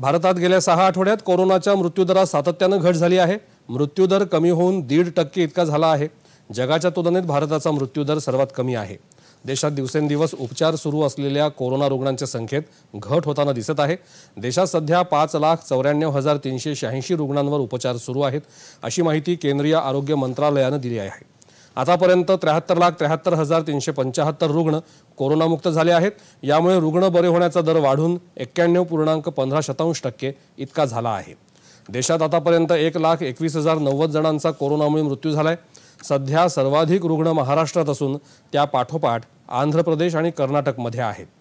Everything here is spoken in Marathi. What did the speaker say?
भारतात गेल्या सहा आठवड्यात कोरोनाच्या मृत्यूदरात सातत्यानं घट झाली आहे मृत्यूदर कमी होऊन दीड टक्के इतका झाला आहे जगाच्या तुलनेत भारताचा मृत्यूदर सर्वात कमी आहे देशात दिवसेंदिवस उपचार सुरू असलेल्या कोरोना रुग्णांच्या संख्येत घट होताना दिसत आहे देशात सध्या पाच लाख चौऱ्याण्णव हजार तीनशे शहाऐंशी रुग्णांवर उपचार सुरू आहेत अशी माहिती केंद्रीय आरोग्य मंत्रालयानं दिली आहे आतापर्यंत त्र्याहत्तर लाख त्र्याहत्तर हजार तीनशे पंचाहत्तर रुग्ण कोरोनामुक्त झाले आहेत यामुळे रुग्ण बरे होण्याचा दर वाढून एक्क्याण्णव पूर्णांक पंधरा शतांश टक्के इतका झाला आहे देशात आतापर्यंत एक लाख एकवीस हजार नव्वद जणांचा कोरोनामुळे मृत्यू झालाय सध्या सर्वाधिक रुग्ण महाराष्ट्रात असून त्या पाठोपाठ आंध्र प्रदेश आणि कर्नाटकमध्ये आहेत